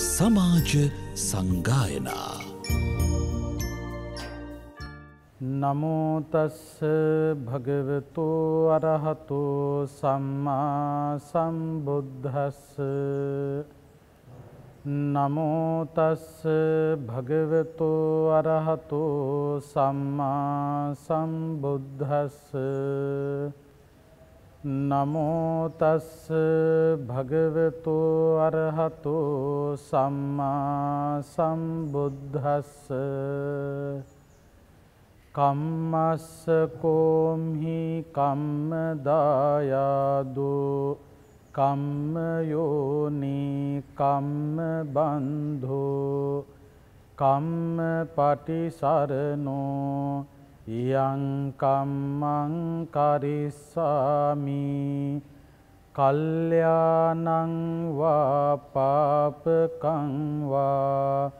සමාජ සංගායනා නමෝතස්ස භගවතු අරහතු සම්මා සම්බුද්ධස්ස නමෝතස්ස භගවතු අරහතු සම්මා සම්බුද්ධස්ස නමෝතස්ස භගවතු අරහතු සම්මා සම්බුද්ධස්ස කම්මස්ස කෝම්හි කම්මදායාදු කම්මයෝනී කම්ම බන්ධෝ කම්ම පටිසරනෝ යංකම්මං කරිස්සාමි කල්්‍යානං වා පාපකං වා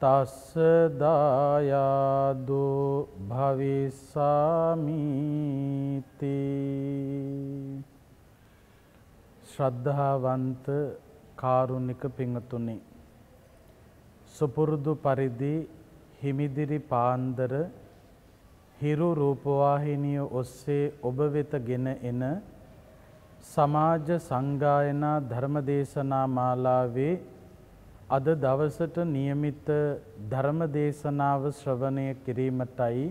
තස්ස දායාදු භවිස්සාමීති ශ්‍රද්ධාවන්ත කාරුණික පිංහතුනි සුපුරුදු පරිදි හිමිදිරි පාන්දර හිරු රූපවාහිනිය ඔස්සේ ඔබ වෙත ගෙන එන සමාජ සංගායනා ධර්මදේශනා මාලාවේ අද දවසට નિયમિત ධර්මදේශනාව ශ්‍රවණය කිරීමටයි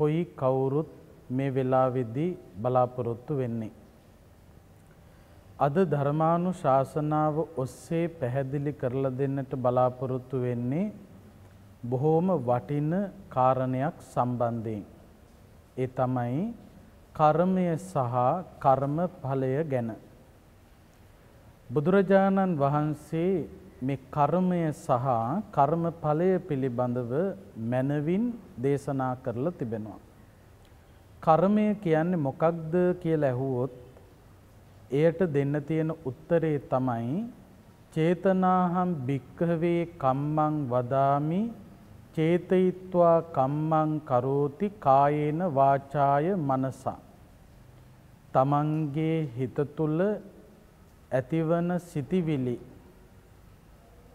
කොයි කවුරුත් මේ වෙලාවේදී බලාපොරොත්තු වෙන්නේ. අද ධර්මානුශාසනාව ඔස්සේ පැහැදිලි කරලා දෙන්නට බලාපොරොත්තු වෙන්නේ බොහෝම වටින කාරණයක් සම්බන්ධයෙන්. ඒ තමයි කර්මය සහ කර්ම ඵලය ගැන. බුදුරජාණන් වහන්සේ මේ කර්මය සහ කර්ම ඵලය පිළිබඳව මැනවින් දේශනා කරලා තිබෙනවා. කර්මය කියන්නේ මොකක්ද කියලා ඇහුවොත් එයට දෙන්න තියෙන උත්තරේ තමයි චේතනාහම් භික්ඛවේ කම්මං වදාමි චේතයිත්වා කම්මං කරෝති කායේන වාචාය මනසා. තමන්ගේ හිත තුළ ඇතිවන සිතිවිලි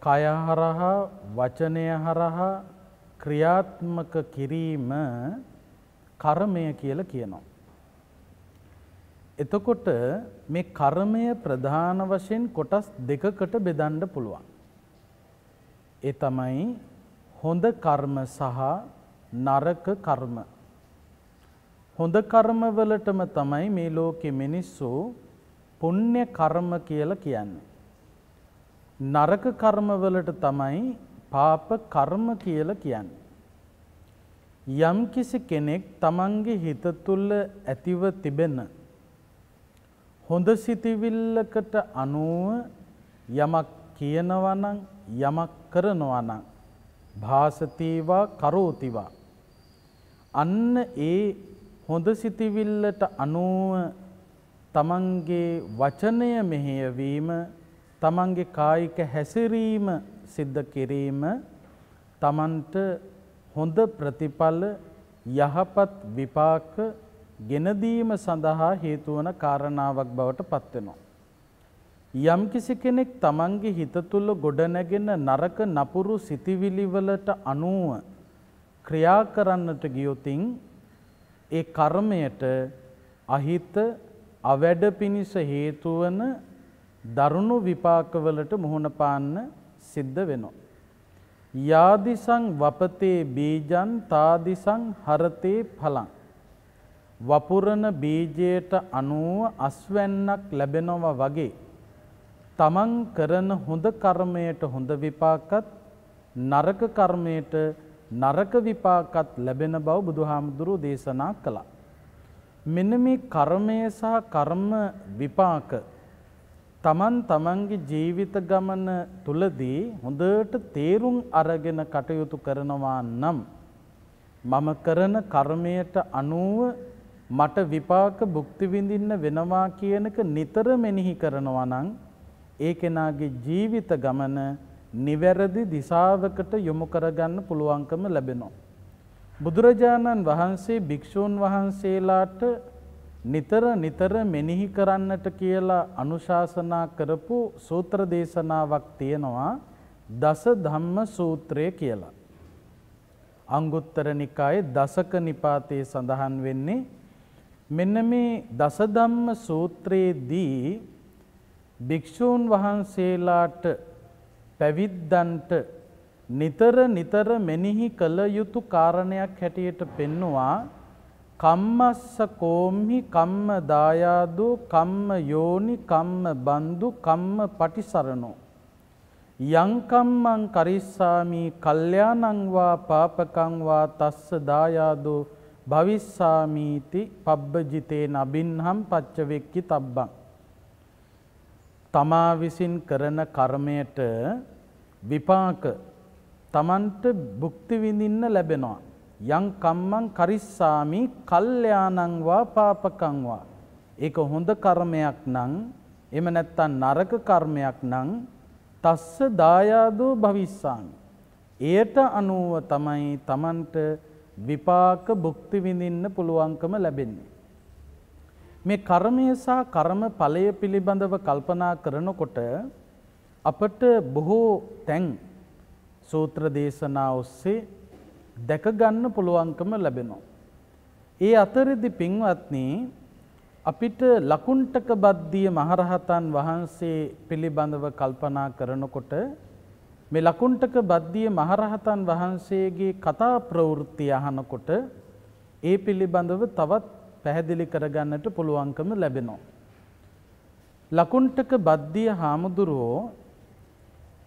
කය හරහා වචනය හරහා ක්‍රියාත්මක කිරීම කර්මය කියලා කියනවා. එතකොට මේ කර්මය ප්‍රධාන වශයෙන් කොටස් දෙකකට බෙදන්න පුළුවන්. ඒ තමයි හොඳ කර්ම සහ නරක කර්ම. හොඳ කර්මවලටම තමයි මේ ලෝකෙ මිනිස්සු පුණ්‍ය කර්ම කියලා කියන්නේ. නරක කර්මවලට තමයි පාප කර්ම කියලා කියන්නේ. යම් කිසි කෙනෙක් තමන්ගේ හිත තුළ ඇතිව තිබෙන හොඳ සිතිවිල්ලකට අනුව යමක් කියනවනම් යමක් කරනවනම් භාසතීවා කරෝතිවා. අන්න ඒ හොඳ සිතිවිල්ලට අනුව තමන්ගේ වචනය මෙහෙයවීම තමන්ගේ කායික හැසිරීම සිද්ධ කිරීම තමන්ට හොඳ ප්‍රතිඵල යහපත් විපාක ගෙනදීම සඳහා හේතුවන කාරණාවක් බවට පත්වෙනවා. යම් කිසි කෙනෙක් තමන්ගේ හිත තුළ ගොඩනැගෙන නරක නපුරු සිතිවිලිවලට අනුව ක්‍රියා කරන්නට ගියොතින් ඒ කර්මයට අහිත අවැඩ පිණිස හේතු වන දරුණු විපාකවලට මුහුණ පාන්න සිද්ධ වෙනවා. යාදිසං වපතේ බීජන් තාදිසං හරතේ ඵලං වපුරන බීජයට අනුව අස්වැන්නක් ලැබෙනවා වගේ තමන් කරන හොඳ කර්මයට හොඳ විපාකත් නරක කර්මයට නරක විපාකත් ලැබෙන බව බුදුහාමුදුරු දේශනා කළා. මෙන්න මේ කර්මය සහ කර්ම විපාක තමන් තමන්ගේ ජීවිත ගමන තුලදී හොඳට තේරුම් අරගෙන කටයුතු කරනවා නම් මම කරන කර්මයට අනුව මට විපාක භුක්ති විඳින්න වෙනවා කියනක නිතර මෙනෙහි කරනවා නම් ඒ කෙනාගේ ජීවිත ගමන නිවැරදි දිසාවකට යොමු කරගන්න පුළුවන්කම ලැබෙනවා. බුදුරජාණන් වහන්සේ භික්‍ෂූන් වහන්සේලාට නිතර නිතර මෙනෙහි කරන්නට කියලා අනුශාසනා කරපු සූත්‍ර දේශනාවක් තියෙනවා දස ධම්ම සූත්‍රය කියලා. අංගුත්තර නිකායේ දසක නිපාතයේ සඳහන් වෙන්නේ මෙන්න මේ දසධම්ම සූත්‍රයේදී භික්‍ෂූන් වහන්සේලාට පැවිද්දන්ට නිතර නිතර මෙනෙහි කළ යුතු කාරණයක් හැටියට පෙන්නවා කම්මස්ස කෝම්හි කම්ම දායාදෝ කම්ම යෝනි කම්ම බන්දු කම්ම පටිසරණෝ. යංකම්මං කරිස්සාමී කල්්‍යානංවා පාපකංවා තස්ස දායාදෝ භවිස්සාමීති පබ්බජිතේ නබින්හම් පච්චවෙක්කි තබ්බං. තමා විසින් කරන කර්මයට විපාක තමන්ට භුක්ති විඳින්න ලැබෙනවා. යං කම්මං කරිස්සාමි කල්යාණං වා පාපකං වා. ඒක හොඳ කර්මයක් නම් එහෙම නැත්නම් නරක කර්මයක් නම් තස්ස දායාදෝ භවිස්සාමි. එයට අනුව තමයි තමන්ට විපාක භුක්ති විඳින්න පුළුවන්කම ලැබෙන්නේ. මේ කර්මය සහ කර්ම ඵලය පිළිබඳව කල්පනා කරනකොට අපට බොහෝ තැන් සූත්‍ර දේශනා ඔස්සේ දැක ගන්න පුළුවන්කම ලැබෙනවා. ඒ අතරෙදි පින්වත්නි අපිට ලකුණ්ඨක බද්දිය මහරහතන් වහන්සේ පිළිබඳව කල්පනා කරනකොට මේ ලකුණ්ඨක බද්දිය මහරහතන් වහන්සේගේ කතා ප්‍රවෘත්ති අහනකොට ඒ පිළිබඳව තවත් පැහැදිලි කරගන්නට පුළුවන්කම ලැබෙනවා. ලකුණ්ටක බද්ධිය හාමුදුරුවෝ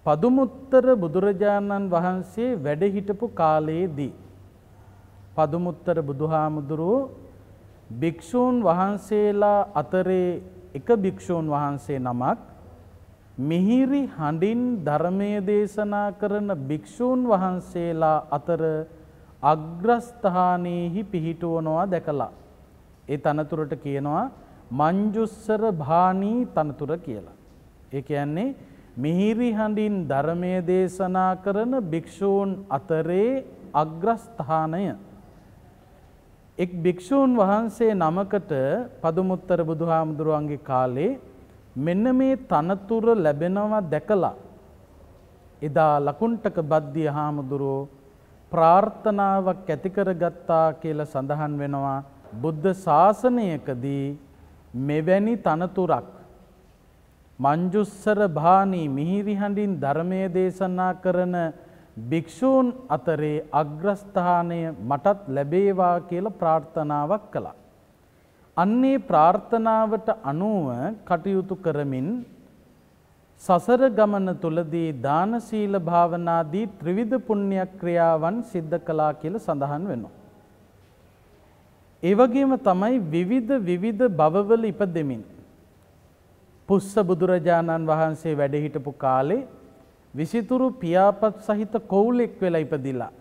පදුමුත්තර බුදුරජාණන් වහන්සේ වැඩහිටපු කාලයේදී. පදුමුත්තර බුදුහාමුදුරුවෝ භික්‍ෂූන් වහන්සේලා අතරේ එක භික්‍ෂූන් වහන්සේ නමක් මිහිරි හඬින් ධර්මය දේශනා කරන භික්‍ෂූන් වහන්සේලා අතර අග්‍රස්ථානයෙහි පිහිටුවනවා දැකලා. ඒ තනතුරට කියනවා මංජුස්සර භානී තනතුර කියලා. ඒ කියන්නේ මිහිරි හඬින් ධර්මය දේශනා කරන භික්ෂූන් අතරේ අග්‍රස්ථානය. එක් භික්ෂූන් වහන්සේ නමකට පදුමුත්තර බුදුහාමුදුරුවන්ගේ කාලේ මෙන්න මේ තනතුර ලැබෙනවා දැකලා. එදා ලකුණ්ටක බද්ධිය හාමුදුරුවෝ ප්‍රාර්ථනාවක් ඇතිකර ගත්තා කියල සඳහන් වෙනවා බුද්ධ ශාසනයකදී මෙවැනි තනතුරක් මංජුස්සර භානී මිහිරිහඬින් ධර්මය දේශනා කරන භික්‍ෂූන් අතරේ අග්‍රස්ථානය මටත් ලැබේවා කියල ප්‍රාර්ථනාවක් කළා. අන්නේ ප්‍රාර්ථනාවට අනුව කටයුතු කරමින් සසර ගමන තුළදී දානශීල භාවනාදී ත්‍රිවිධ පුණ්‍යක්‍රියාවන් සිද්ධ කලා කියල සඳහන් වෙනවා. ඒවගේම තමයි විවිධ විවිධ බවවල ඉප දෙමින්. පුස්ස බුදුරජාණන් වහන්සේ වැඩහිටපු කාලේ විසිතුරු පියාපත් සහිත කොවුලෙක් වෙලා ඉපදිලා.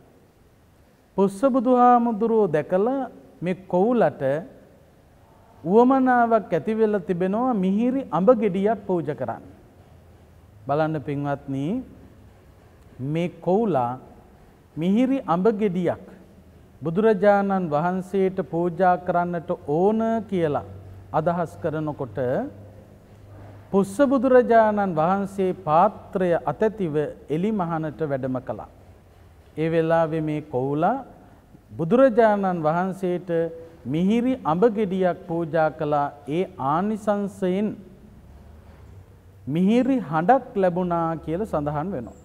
පුස්ස බුදුහාමුදුරුවෝ දැකල මේ කොවුලට වුවමනාවක් ඇතිවෙල තිබෙනවා මිහිරි අඹ ගෙඩියක් පූජ කරන්න. බලන්න පින්වත්නී මේ කොවුලා මිහිරි අඹ ගෙඩියක් බුදුරජාණන් වහන්සේට පූජා කරන්නට ඕන කියලා අදහස් කරනකොට පුස්ස බුදුරජාණන් වහන්සේ පාත්‍රය අතැතිව එලිමහනට වැඩම කළා. ඒ වෙලාවේ මේ කොවුලා බුදුරජාණන් වහන්සේට මිහිරි අඹගෙඩියක් පූජා කළා ඒ ආනිසංසයෙන් මිහිරි හඬක් ලැබුණා කියලා සඳහන් වෙනවා.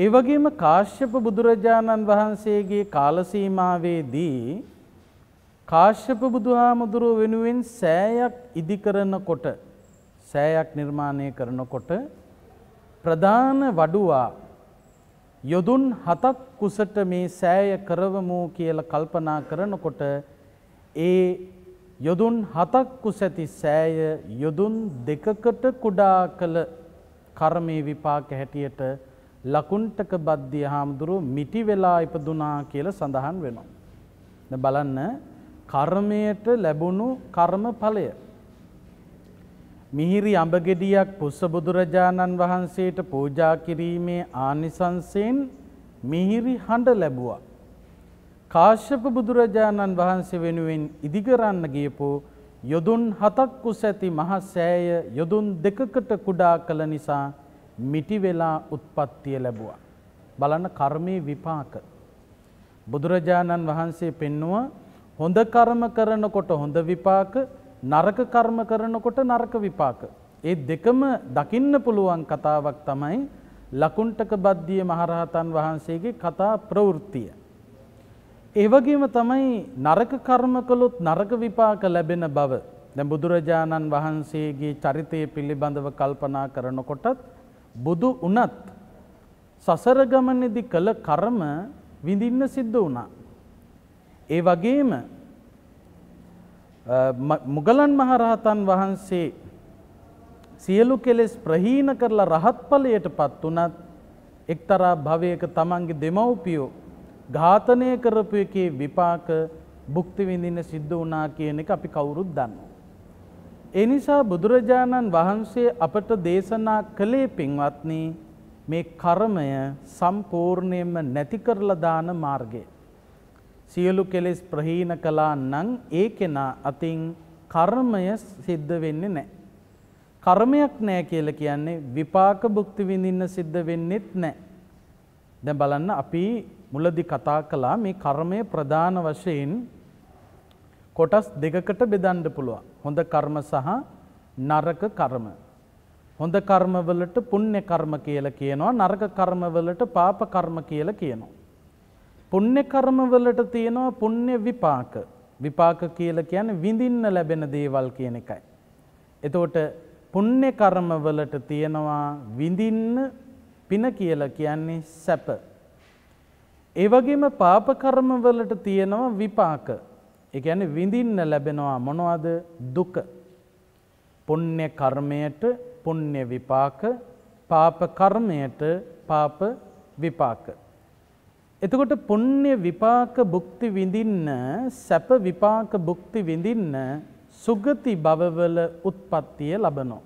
ඒ වගේම කාශ්‍යප බුදුරජාණන් වහන්සේගේ කාලසීමාවේදී කාශ්‍යප බුදුහාමුදුරුව වෙනුවෙන් සෑයක් ඉදි කරනකොට සෑයක් නිර්මාණය කරනකොට ප්‍රධාන වඩුවා යොදුන් හතක් කුසට මේ සෑය කරවමු කියලා කල්පනා කරනකොට ඒ යොදුන් හතක් කුස ඇති සෑය යොදුන් දෙකකට කුඩා කළ කර්මයේ විපාක හැටියට ලකුණ්ටක බද්ධිය හාමුදුරුව මිටි වෙලා ඉපදුනා කියල සඳහන් වෙනවා. බලන්න කර්මයට ලැබුණු කර්ම ඵලය. මිහිරි අඹගෙඩියක් පුස්ස බුදුරජාණන් වහන්සේට පූජා කිරීමේ ආනිසංසයෙන් මිහිරි හඬ ලැබුවා. කාශ්‍යප බුදුරජාණන් වහන්සේ වෙනුවෙන් ඉදිකරන්න ගියපු යොදුන් හතක් කුස ඇති මහ සෑය යොදුන් දෙකකට කුඩා කළ නිසා මිටි වෙලා උත්පත්තිය ලැබුවා. බලන්න කර්මී විපාක. බුදුරජාණන් වහන්සේ පෙන්නුව හොඳ කර්ම කරනකොට හොඳ විපාක නරක කර්ම කරනකොට නරක විපාක. ඒ දෙකම දකින්න පුළුවන් කතාවක් තමයි ලකුන්ටක බද්ධිය මහරහතන් වහන්සේගේ කතා ප්‍රවෘත්තිය. ඒවගේම තමයි නරක කර්ම කළොත් නරක විපාක ලැබෙන බව. දැ බුදුරජාණන් වහන්සේගේ චරිතය පිළිබඳව කල්පනා කරනකොටත් බුදු වුණත් සසර ගමනේදී කළ කර්ම විඳින්න සිද්ධ වුණා. ඒ වගේම මුගලන් මහරහතන් වහන්සේ සියලු කෙලෙස් ප්‍රහීන කරලා රහත් ඵලයටපත් උනත් එක්තරා භවයක තමන්ගේ දෙමව්පියෝ ඝාතනය කරපු එකේ විපාක භුක්ති විඳින්න සිද්ධ වුණා කියන එක අපි කවුරුත් දන්නවා. ඒ නිසා බුදුරජාණන් වහන්සේ අපට දේශනා කළේ පින්වත්නි මේ කර්මය සම්පූර්ණයෙන්ම නැති කරලා දාන මාර්ගය. සියලු කෙලෙස් ප්‍රහීන කළා නම් ඒ කෙනා අතින් කර්මය සිද්ධ වෙන්නේ නැහැ. කර්මයක් නැහැ කියලා කියන්නේ විපාක භුක්ති විඳින්න සිද්ධ වෙන්නේත් නැහැ. දැන් බලන්න අපි මුලදී කතා කළා මේ කර්මය ප්‍රධාන වශයෙන් කොටස් දෙකකට බෙදන්න පුළුවන්. හොඳ කර්ම සහ නරක කර්ම. හොඳ කර්මවලට පුණ්‍ය කර්ම කියලා කියනවා නරක කර්මවලට පාප කර්ම කියලා කියනවා. පුණ්‍ය කර්මවලට තියෙනවා පුණ්‍ය විපාක. විපාක කියලා කියන්නේ විඳින්න ලැබෙන දේවල් කියන එකයි. එතකොට පුණ්‍ය කර්මවලට තියෙනවා විඳින්න පින කියලා කියන්නේ සැප. ඒ වගේම පාප කර්මවලට තියෙනවා විපාක. ඒ කියන්නේ විඳින්න ලැබෙනවා මොනවද දුක. පුණ්‍ය කර්මයට පුණ්‍ය විපාක, පාප කර්මයට පාප විපාක. එතකොට පුණ්‍ය විපාක භුක්ති විඳින්න, සැප විපාක භුක්ති විඳින්න සුගති භවවල උත්පත්තිය ලබනවා.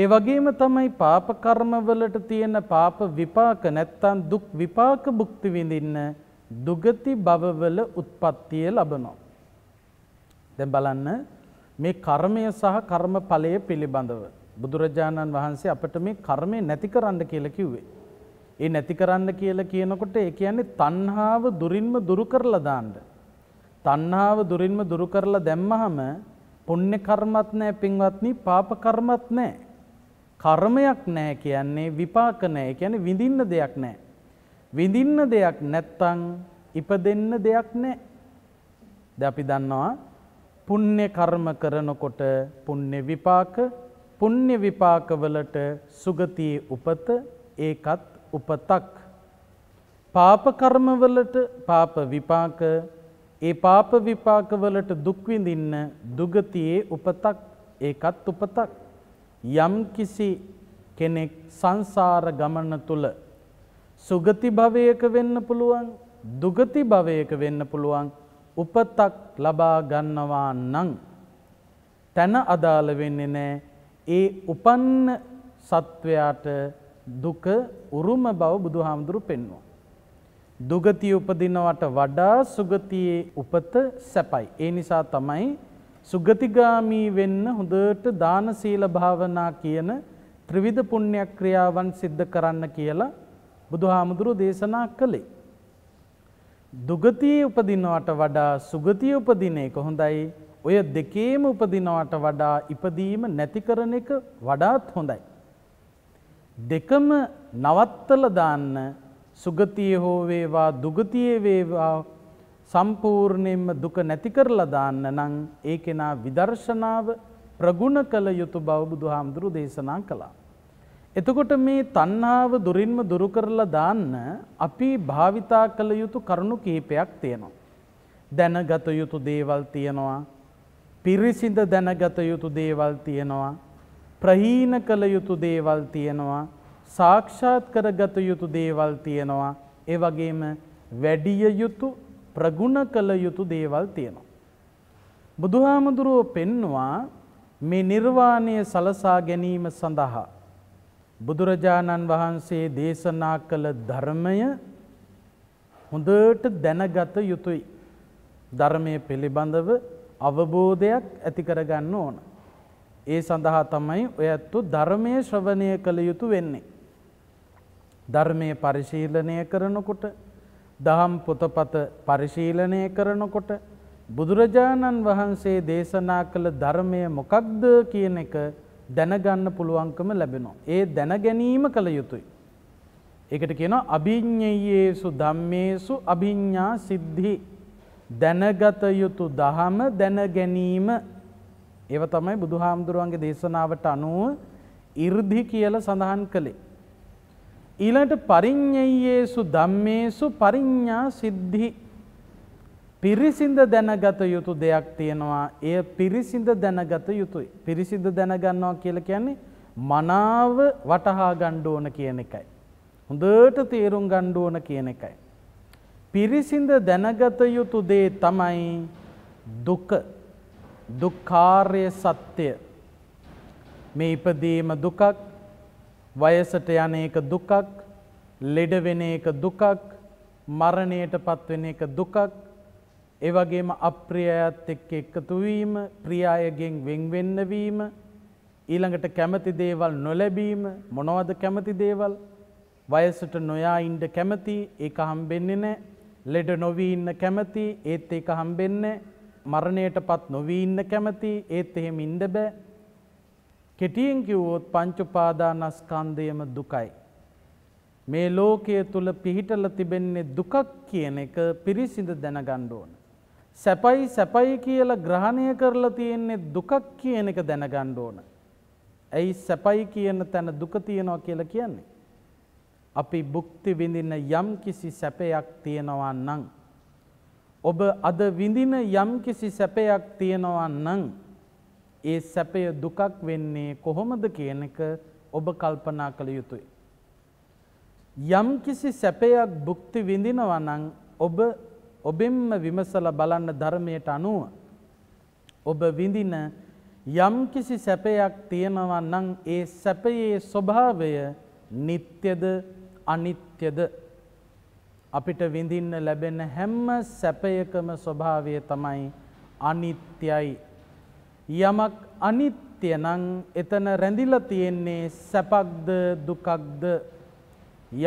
ඒ වගේම තමයි පාප කර්මවලට තියෙන පාප විපාක නැත්තම් දුක් විපාක භුක්ති විඳින්න දුගති භවවල උත්පත්තිය ලබනවා. දැන් බලන්න මේ කර්මය සහ කර්මඵලය පිළිබඳව බුදුරජාණන් වහන්සේ අපට මේ කර්මය නැති කරන්න කියලා කිව්වේ. ඒ නැති කරන්න කියලා කියනකොට ඒ කියන්නේ තණ්හාව දුරින්ම දුරු කරලා දාන්න. තණ්හාව දුරින්ම දුරු කරලා දැම්මහම පුණ්‍ය කර්මත් නැහැ පින්වත්නි පාප කර්මත් නැහැ. කර්මයක් නැහැ කියන්නේ විපාක නැහැ. ඒ කියන්නේ විඳින්න දෙයක් නැහැ. විඳින්න දෙයක් නැත්තං ඉපදෙන්න දෙයක් නෑ. ද අපි දන්නවා පුණ්‍ය කර්ම කරනකොට පුණ්‍ය විපාක පුණ්‍ය විපාකවලට සුගතියේ උපත ඒකත් උපතක්. පාප කර්මවලට පාප විපාක ඒ පාප විපාකවලට දුක් විඳින්න දුගතියේ උපතක් ඒකත් උපතක්. යම් කිසි කෙනෙක් සංසාර ගමන තුල සුගති භවයක වෙන්න පුළුවන් දුගති භවයක වෙන්න පුළුවන් උපතක් ලබා ගන්නවා නං. තැන අදාළ වෙන්නේ නෑ ඒ උපන්න සත්වයාට දුක උරුම බව බුදු හාමුදුරු පෙන්වා. දුගතිය උපදිනවට වඩා සුගතියේ උපත සැපයි. ඒ නිසා තමයි සුගතිගාමී වෙන්න හොඳට දාන සීල භාවනා කියන ත්‍රිවිධ පුණ්‍යක්‍රියාවන් සිද්ධ කරන්න කියලා බුදු හාමුදුරු දේශනා කළේ. දුගතියේ උපදිනවට වඩා සුගතිය උපදින එක හොඳයි ඔය දෙකේම උපදිනවට වඩා ඉපදීම නැතිකරන එක වඩාත් හොඳයි. දෙකම නවත්තල දාන්න සුගතිය හෝ වේවා දුගතියේ වේවා සම්පූර්ණයෙන්ම දුක නැති කරලා දාන්න නම් ඒ කෙනා විදර්ශනාව ප්‍රගුණ කළ යුතු බව බුදුහාමුදුරු දේශනා කළා. එතකොට මේ තණ්හාව දුරින්ම දුරු කරලා දාන්න අපි භාවිතා කළ යුතු කරුණු කිහිපයක් තියෙනවා. දැනගත යුතු දේවල් තියෙනවා. පිරිසිඳ දැනගත යුතු දේවල් තියෙනවා. ප්‍රහීන කළ යුතු දේවල් තියෙනවා. සාක්ෂාත් කරගත යුතු දේවල් තියෙනවා. ඒ වගේම වැඩිය යුතු ප්‍රගුණ කළ යුතු දේවල් තියෙනවා. බුදුහාමුදුරුව පෙන්වා මේ නිර්වාණය සලසා ගැනීම සඳහා බුදුරජාණන් වහන්සේ දේශනා කළ ධර්මය හොඳට දැනගත යුතුයි. ධර්මය පිළිබඳව අවබෝධයක් ඇතිකරගන්න ඕන. ඒ සඳහා තමයි ඔය ඇත්තු ධර්මය ශ්‍රවණය කළ යුතු වෙන්නේ. ධර්මය පරිශීලනය කරනකොට දහම් පොතපත පරිශීලනය කරනකොට බුදුරජාණන් වහන්සේ දේශනා කළ ධර්මය මොකක්ද කියන එක දැනගන්න පුළුවන්කම ලැබෙනවා. ඒ දැනගැනීම කළ යුතුයි. ඒකට කියනවා අභිඤ්ඤයේසු ධම්මේසු අභිඤ්ඤා සිද්ධි. දැනගත යුතු දහම දැනගැනීම ඒව තමයි බුදුහාමුදුරුවන්ගේ දේශනාවට අනුව 이르දි කියලා සඳහන් කළේ. ඊළඟට පරිඤ්ඤයේසු ධම්මේසු පරිඤ්ඤා සිද්ධි පිරිසිඳ දැනගත යුතු දෙයක් තියෙනවා එය පිරිසිඳ දැනගත යුතුයි. පිරිසිඳ දැනගන්නවා කියල කියන්නේ මනාව වටහා ගණ්ඩුවන කියන එකයි. හොඳට තේරුම් ගණ්ඩුවන කියන එකයි. පිරිසිඳ දැනගත යුතු දේ තමයි දුක දුක්කාර්ය සත්‍යය මේ ඉපදීම දුකක් වයසට යන එක දුකක් ලෙඩවෙන එක දුකක් මරණයට පත්වෙන එක දුකක් ඒවගේම අප්‍රිය අයත් එක්ක එක්කතුවීම ප්‍රියායගෙන් වෙන්වෙන්නවීම ඊළඟට කැමති දේවල් නොලැබීම මොනවද කැමති දේවල් වයසට නොයා ඉන්ඩ කැමති ඒක හම්බෙන්නේ නෑ ලෙඩ නොවී ඉන්න කැමති ඒත් ඒක හම්බෙන්නේ මරණයට පත් නොවී ඉන්න කැමති ඒත් එහෙම ඉන්ඩ බෑ කෙටියෙන් කිව්වොත් පංචුපාදානස්කන්දයම දුකයි. මේ ලෝකය තුළ පිහිටල තිබෙන්නේ දුකක් කියන එක පිරිසිඳ දැනගණ්ඩ ඕන. සැපයි සැපයි කියලා ග්‍රහණය කරලා තියෙන්නේ දුකක් කියන එක දැනගන්න ඕන. ඇයි සැපයි කියන තැන දුක තියෙනවා කියලා කියන්නේ? අපි භුක්ති විඳින යම් කිසි සැපයක් තියෙනවා නම් ඔබ අද විඳින යම් කිසි සැපයක් තියෙනවා නම් ඒ සැපය දුකක් වෙන්නේ කොහොමද කියන එක ඔබ කල්පනා කළ යුතුයි. යම් කිසි සැපයක් භුක්ති විඳිනවා නම් ඔබ ඔබෙන්ම විමසල බලන්න ධර්මයට අනුව. ඔබ විඳින යම්කිසි සැපයක් තියෙනවන් නං ඒ සැපයේ ස්වභාවය නිත්‍යද අනිත්‍යද. අපිට විඳින්න ලැබෙන හැම්ම සැපයකම ස්වභාවය තමයි අනිත්‍යයි. යමක් අනිත්‍ය නං එතන රැඳිල තියෙන්නේ සැපක්ද දුකක්ද.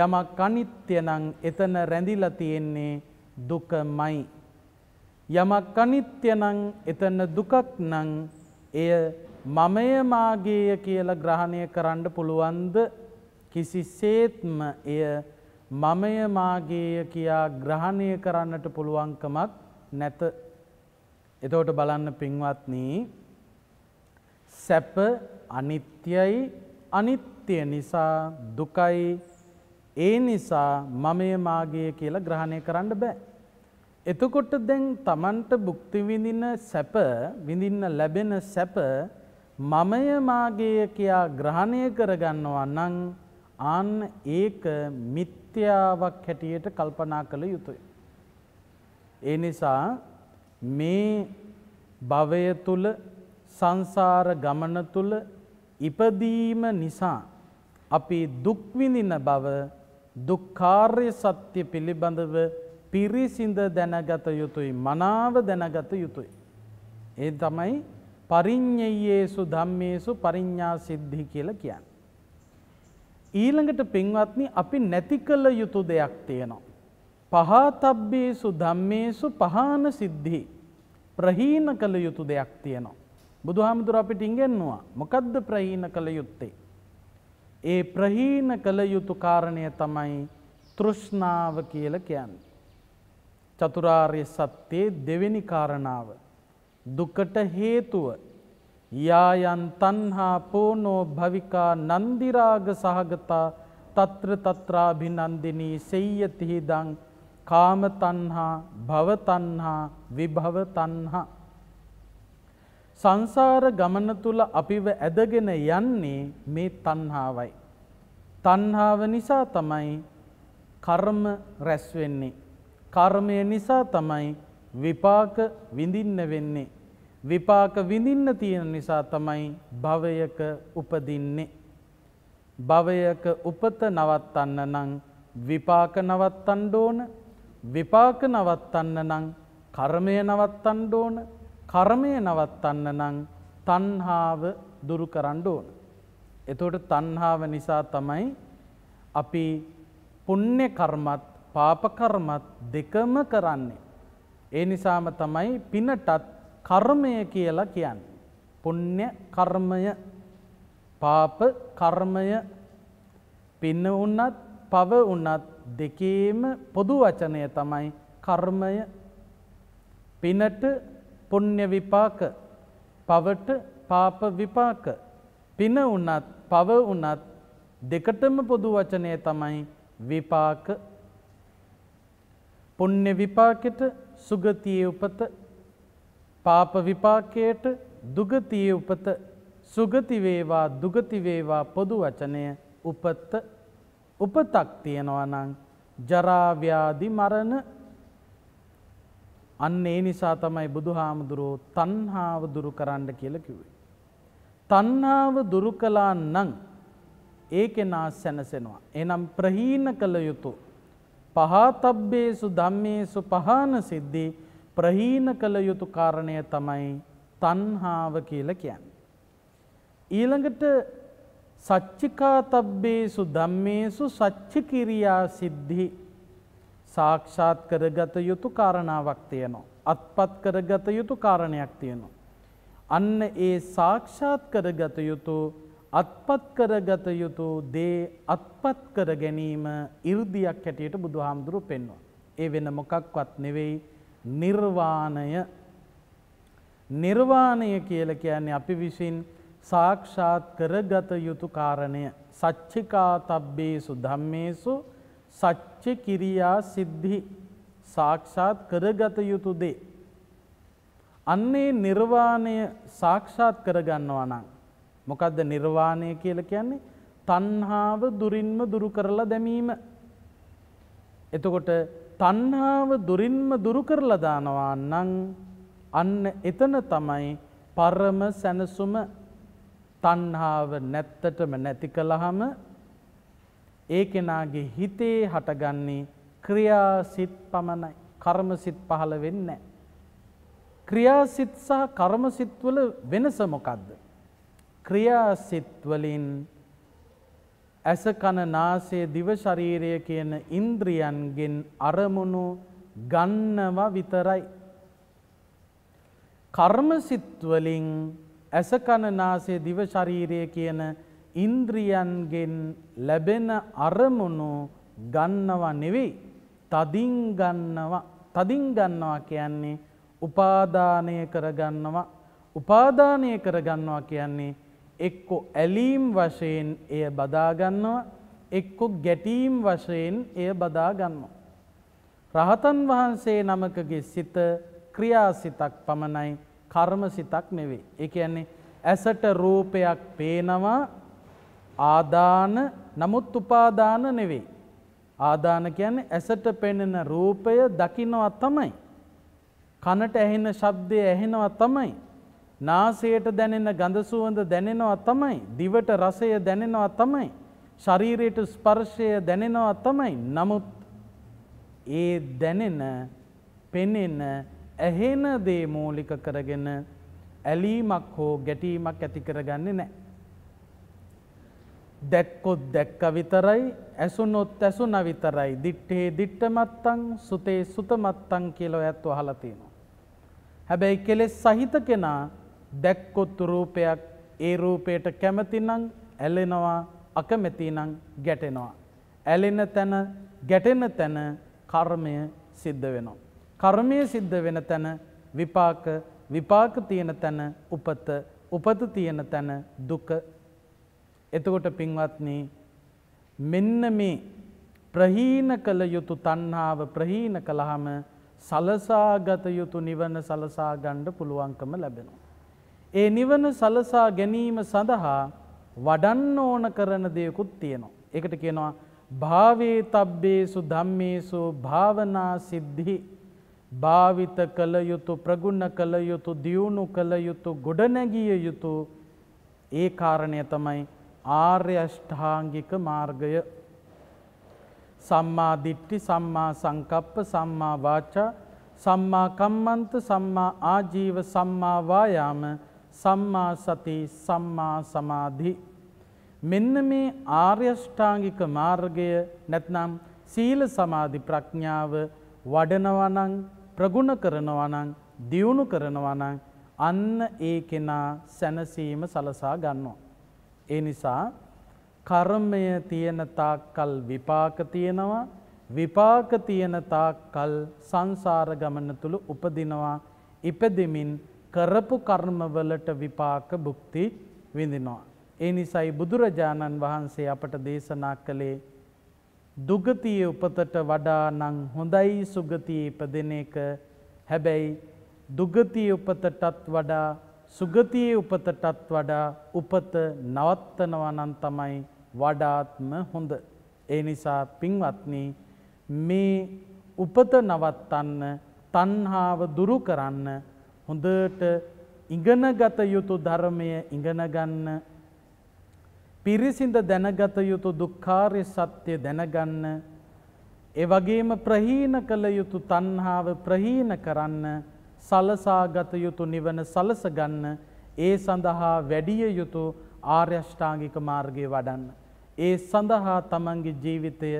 යමක් අනිත්‍ය නං එතන රැඳිල තියෙන්නේ දුකමයි. යමක් අනිත්‍ය නං එතන දුකක් නං එය මමය මාගේය කියල ග්‍රහණය කරන්න පුළුවන්ද කිසිසේත්ම එය මමය මාගේය කියා ග්‍රහණය කරන්නට පුළුවන්කමක් නැත. එතෝට බලන්න පින්වත්නී සැප අනිත්‍යයි අනිත්‍ය නිසා දුකයි ඒ නිසා මමය මාගේ කියලා ග්‍රහණය කරන්න බෑ. එතකොට දැන් තමන්ට බුක්තිවිඳින සැප විඳින්න ලැබෙන සැප මමය මාගේය කියා ග්‍රහණය කරගන්නවා නං අන් ඒක මිත්‍යාවක් හැටියට කල්පනා කළ යුතුයි. ඒ නිසා මේ භවය තුළ සංසාර ගමන තුළ ඉපදීම නිසා අපි දුක්විඳින බව දුක්කාර්ය සත්‍ය පිළිබඳව පිරිසිඳ දැනගත යුතුයි මනාව දැනගත යුතුයි. ඒ තමයි පරිං්ඥයේසු ධම්මේසු පරිඤ්ඥා සිද්ධි කියල කියන්න. ඊළඟට පින්වත්නි අපි නැති කළ යුතු දෙයක් තියෙනවා. පහතබ්බේසු ධම්මේසු පහන සිද්ධි ප්‍රහීන කළ යුතු දෙයක් තියෙනවා. බුදු හාමුදුර අපිට ඉගෙන්වා මොකද්ද ප්‍රහීන කළ යුත්තේ. ඒ ප්‍රහීන කළ යුතු කාරණය තමයි තෘෂ්ණාව කියල කියන්න. චතුරාර්ය සත්‍යයේ දෙවෙනි කාරණාව. දුකට හේතුව යායන් තන්හා පෝනෝ භවිකා නන්දිරාග සහගතා තත්‍ර තත්‍රාභිනන්දිනී සෙය්‍යතිහිදං කාමතන්හා භවතන්හා විභවතන්හා. සංසාර ගමන තුළ අපිව ඇදගෙන යන්නේ මේ තන්හාවයි. තන්හාව නිසා තමයි කර්ම රැස්වෙන්නේ. කර්මය නිසා තමයි විපාක විඳින්න වෙන්නේ. විපාක විඳින්න තියෙන නිසා තමයි භවයක උපදින්නේ. භවයක උපත නවත්තන්න නං විපාක නවත්තන්න ඕන විපාක නවත්තන්න නං කර්මය නවත්තන්න ඕන කර්මය නවත්තන්න නං තන්හාාව දුරු කරන්න ඕන. එතෝට තන්හාාව නිසා තමයි අපි පුුණ්‍ය කර්මත් පාපකර්මත් දෙකම කරන්නේ. ඒ නිසාම තමයි පිනටත් කර්මය කියලා කියන්න. පුුණ්‍ය කර්මය පාප කර්මය පින්න වන්නත් පව වන්නත් දෙකේම පොදු වචනය තමයි කර්මය පිනට පුුණ්්‍ය විපාක පවට පාප විපාක පින වන්නත් පව වන්නත් දෙකටම පොදු වචනය තමයි විපාක පුණ්‍ය විපාකෙට සුගතියේ උපත පාප විපාකයට දුගතියේ උපත සුගති වේවා දුගති වේවා පොදු වචනය උපත උපතක් තියනවා නම් ජරා ව්‍යාධි මරණ අන්න ඒ නිසා තමයි බුදුහාමුදුරෝ තණ්හාව දුරු කරන්න කියලා කිව්වේ. තණ්හාව දුරු කළා නම් ඒ කෙනා සැනසෙනවා. එනම් ප්‍රහීන කළ යුතුය. පහතබ්බේසු ධම්මේසු පහන සිද්ධි ප්‍රහීන කළ යුතු කාරණය තමයි තන්හාව කියල කියන්න. ඊළඟට සච්චිකාතබ්බේසු ධම්මේසු සච්චිකිරියා සිද්ධි සාක්ෂාත් කරගත යුතු කාරණාවක් තියනවා. අත්පත් කරගත යුතු කාරණයක් තියනවා. අන්න ඒ සාක්ෂාත් කරගත යුතු අත්පත් කරගත යුතු දේ අත්පත් කර ගැනීම ඉර්දියක් හැටියට බුදු හාමුදුරු පෙන්වා. ඒ වෙන මොකක්වත් නෙවෙයි නිර්වාණය නිර්වාණය කියල කියන්නේ අපි විසින් සාක්ෂාත් කරගත යුතු කාරණය සච්චිකා තබ්බේසු ධම්මේසු සච්ච කිරියා සිද්ධි සාක්ෂාත් කරගත යුතු දේ. අන්නේ නිර්වාණය සාක්ෂාත් කරගන්නවනං මොකක්ද නිර්වාණය කියල කියන්නේ තන්හාාව දුරින්ම දුරු කරලා දැමීම. එතකොට තන්හාාව දුරින්ම දුරු කරලා දානවා නං අන්න එතන තමයි පරම සැනසුම තන්හාාව නැත්තටම නැති කළහම ඒ කෙනාගේ හිතේ හටගන්නේ ක්‍රියාසිත් පමණයි කර්මසිත් පහළ වෙන්න. ක්‍රියාසිත් සහ කර්මසිත්වල වෙනස මොකක්ද. ක්‍රියාසිත්වලින් ඇස කන නාසය දිව ශරීරය කියන ඉන්ද්‍රියන්ගෙන් අරමුණු ගන්නවා විතරයි. කර්මසිත් වලින් ඇස කන නාසය දිව ශරීරය කියන ඉන්ද්‍රියන්ගෙන් ලැබෙන අරමුණු ගන්නවා නෙවෙයි. තදින් ගන්නවා තදින් ගන්නවා කියන්නේ උපාදානය කරගන්නවා උපාදානය කරගන්නවා කියන්නේ එක්කො ඇලීම් වශයෙන් එය බදාගන්නවා එක්කො ගැටීම් වශයෙන් එය බදාගන්නවා. රහතන් වහන්සේ නමකගේ සිත ක්‍රියාසිතක් පමණයි කර්ම සිතක් නෙවේ. එක ඇන්නේ ඇසට රූපයක් පේනවා ආදාන නමුත් උපාදාන නෙවේ. ආදාන කියන්නේ ඇසට පෙනෙන රූපය දකිනවා තමයි. කනට ඇහෙන ශබ්දය ඇහෙනවා තමයි. නාසයට දැනෙන ගඳ සුවඳ දැනෙනවා තමයි. දිවට රසය දැනෙනවා තමයි. ශරීරයට ස්පර්ශය දැනෙනවා තමයි. නමුත් ඒ දැනෙන පෙනෙන ඇහෙන දේ මූලික කරගෙන ඇලීමක් හෝ ගැටීමක් ඇති කරගන්නේ නෑ. දැක්කොත් දැක්ක විතරයි ඇසුනොත් ඇසුන විතරයි දිට්ටේ දිට්ටමත්තං සුතේ සුතමත්තං කියලෝ ඇත්ව හලතිනවා. හැබැයි කෙලෙස් සහිත කෙනා දැක්කොත් රූපයක් ඒ රූපයට කැමතිනං ඇලෙනවා අකමැතිනං ගැටෙනවා. ඇලෙන තැන ගැටෙන තැන කර්මය සිද්ධ වෙනවා. කර්මය සිද්ධ වෙන තැන විපාක විපාක තියෙන තැන උපත උපත තියෙන තැන දුක එතකොට පින්වත්නී මෙන්න මේ ප්‍රහීන කළ යුතු තණ්හාව ප්‍රහීන කළහම සලසාගත යුතු නිවන සලසා ගණ්ඩ පුළුවන්කම ලැබෙනවා. ඒ නිවන සලසා ගැනීම සඳහා වඩන්න ඕන කරන දෙයකුත් තියෙනවා. එකට කියනවා භාවේ තබ්බේසු ධම්මේසු භාවනා සිද්ධි භාවිත කළ යුතු ප්‍රගුණ කළ යුතු දියුණු කළ යුතු ගොඩනැගිය යුතු ඒ කාරණය තමයි ආර්යෂ්ඨාංගික මාර්ගය සම්මා දිට්ටි සම්මා සංකප්ප සම්මා වාචා සම්මා කම්මන්ත සම්මා ආජීව සම්මා වායාම සම්මා සති සම්මා සමාධි මෙන්න මේ ආර්යෂ්ඨාංගික මාර්ගය නැත්නම් සීල සමාධි ප්‍රඥාව වඩනවා නම් ප්‍රගුණ කරනවා නම් දියුණු කරනවා නම් අන්න ඒ කෙනා සැනසීම සලසා ගන්නවා. ඒ නිසා කර්මය තියෙන තාක්කල් විපාක තියෙනවා විපාක තියෙන තාක්කල් සංසාර ගමන තුල උපදිනවා ඉපදෙමින් කරපු කර්මවලට විපාක භුක්ති විඳිනවා. ඒ නිසයි බුදුරජාණන් වහන්සේ අපට දේශනා කළේ දුගතිය උපතට වඩා නං හොඳයි සුගතිය ඉපදෙන එක හැබැයි දුගතිය උපතටත් වඩා සුගතිය උපතටත් වඩා උපත නවත්තනවනන් තමයි වඩාත්ම හොඳ. ඒ නිසා පින්වත්නි මේ උපත නවත්තන්න තන්හාාව දුරු කරන්න හොඳට ඉගෙනගත යුතු ධර්මය ඉගෙනගන්න පිරිසිඳ දැනගත යුතු දුක්ඛාරය සත්‍ය දැනගන්න ඒ වගේම ප්‍රහීන කළ යුතු තණ්හාව ප්‍රහීන කරන්න සලසාගත යුතු නිවන සලසගන්න ඒ සඳහා වැඩිය යුතු ආර්ය අෂ්ටාංගික මාර්ගය වඩන්න ඒ සඳහා තමන්ගේ ජීවිතය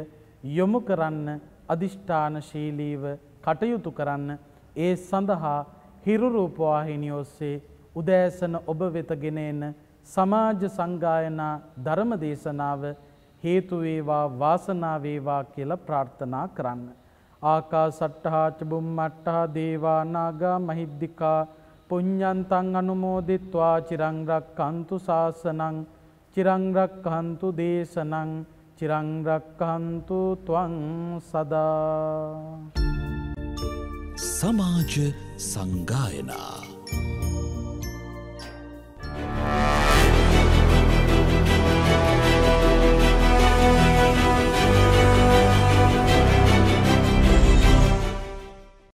යොමු කරන්න අදිෂ්ඨානශීලීව කටයුතු කරන්න ඒ සඳහා හිරුරූපවාහිනි ඔස්සේ උදෑසන ඔබ වෙත ගෙන එන සමාජ සංගායනා ධර්ම දේශනාව හේතු වේවා වාසනාව වේවා කියලා ප්‍රාර්ථනා කරන්න. ආකාසට්ඨා චබුම්මට්ඨා දේවා නාග මහිද්దికා පුඤ්ඤන්තං අනුමෝදිත්වා චිරං රක්ඛන්තු සාසනං චිරං රක්ඛන්තු දේශනං චිරං රක්ඛන්තු ත්වං සදා සමාජ සංගායනා